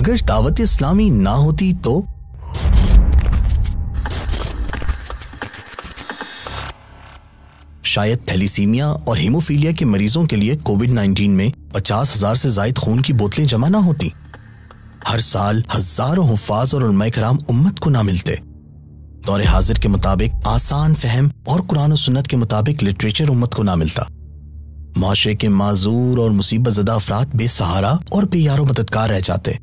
अगर दावत इस्लामी ना होती तो शायद थैलीसीमिया और हीमोफीलिया के मरीजों के लिए कोविड 19 में पचास हजार से जायद खून की बोतलें जमा ना होती हर साल हजारों हफाज और कराम उम्मत को ना मिलते दौरे हाजिर के मुताबिक आसान फहम और कुरान सुन्नत के मुताबिक लिटरेचर उम्मत को ना मिलता माशरे के माजूर और मुसीबत जदा अफराद बेसहारा और बेयारो मददगार रह जाते